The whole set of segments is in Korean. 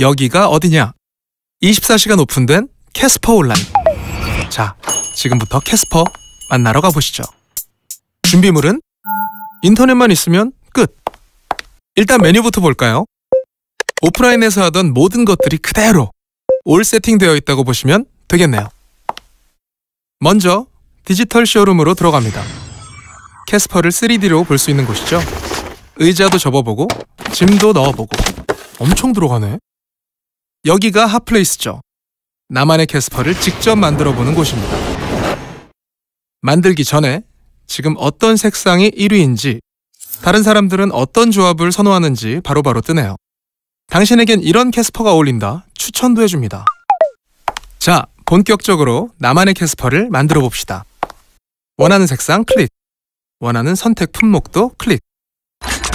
여기가 어디냐? 24시간 오픈된 캐스퍼 온라인. 자, 지금부터 캐스퍼 만나러 가보시죠. 준비물은 인터넷만 있으면 끝. 일단 메뉴부터 볼까요? 오프라인에서 하던 모든 것들이 그대로 올 세팅되어 있다고 보시면 되겠네요. 먼저 디지털 쇼룸으로 들어갑니다. 캐스퍼를 3D로 볼 수 있는 곳이죠. 의자도 접어보고 짐도 넣어보고 엄청 들어가네. 여기가 핫플레이스죠. 나만의 캐스퍼를 직접 만들어 보는 곳입니다. 만들기 전에 지금 어떤 색상이 1위인지 다른 사람들은 어떤 조합을 선호하는지 바로바로 바로 뜨네요. 당신에겐 이런 캐스퍼가 어울린다 추천도 해줍니다. 자, 본격적으로 나만의 캐스퍼를 만들어 봅시다. 원하는 색상 클릭, 원하는 선택 품목도 클릭.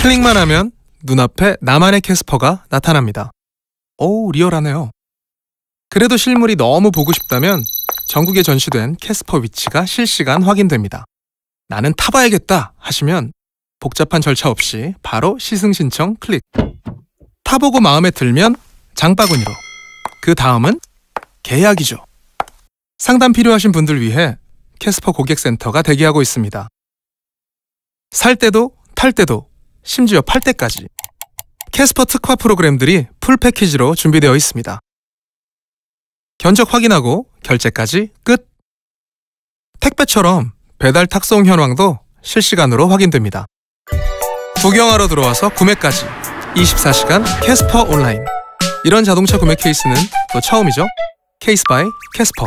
클릭만 하면 눈앞에 나만의 캐스퍼가 나타납니다. 어우 리얼하네요. 그래도 실물이 너무 보고 싶다면 전국에 전시된 캐스퍼 위치가 실시간 확인됩니다. 나는 타봐야겠다 하시면 복잡한 절차 없이 바로 시승 신청 클릭. 타보고 마음에 들면 장바구니로. 그 다음은 계약이죠. 상담 필요하신 분들 위해 캐스퍼 고객센터가 대기하고 있습니다. 살 때도 탈 때도 심지어 팔 때까지 캐스퍼 특화 프로그램들이 풀 패키지로 준비되어 있습니다. 견적 확인하고 결제까지 끝! 택배처럼 배달 탁송 현황도 실시간으로 확인됩니다. 구경하러 들어와서 구매까지 24시간 캐스퍼 온라인 이런 자동차 구매 케이스는 또 처음이죠? 케이스 바이 캐스퍼